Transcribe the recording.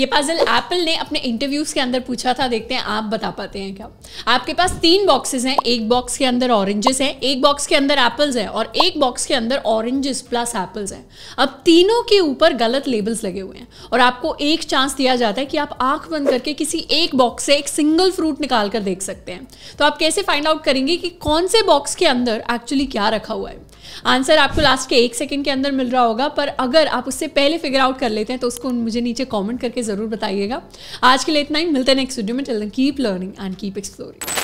ये puzzle Apple ने अपने इंटरव्यूज के अंदर पूछा था देखते हैं आप बता पाते हैं क्या आपके पास तीन बॉक्सेस हैं एक बॉक्स के अंदर ऑरेंजेस हैं एक बॉक्स के अंदर एप्पल्स हैं और एक बॉक्स के अंदर ऑरेंजेस प्लस एप्पल्स हैं अब तीनों के ऊपर गलत लेबल्स लगे हुए हैं और आपको एक चांस दिया जाता है कि आप आंख बंद करके किसी एक बॉक्स से एक सिंगल फ्रूट निकाल कर देख सकते हैं तो आप कैसे फाइंड आउट करेंगे कि कौन से बॉक्स के अंदर एक्चुअली क्या रखा हुआ है आंसर आपको लास्ट के एक सेकंड के अंदर मिल रहा होगा पर अगर आप उससे पहले फिगर आउट कर लेते हैं तो उसको मुझे नीचे कॉमेंट करके ज़रूर बताइएगा आज के लिए इतना ही मिलते हैं नेक्स्ट वीडियो में चलते keep learning and keep exploring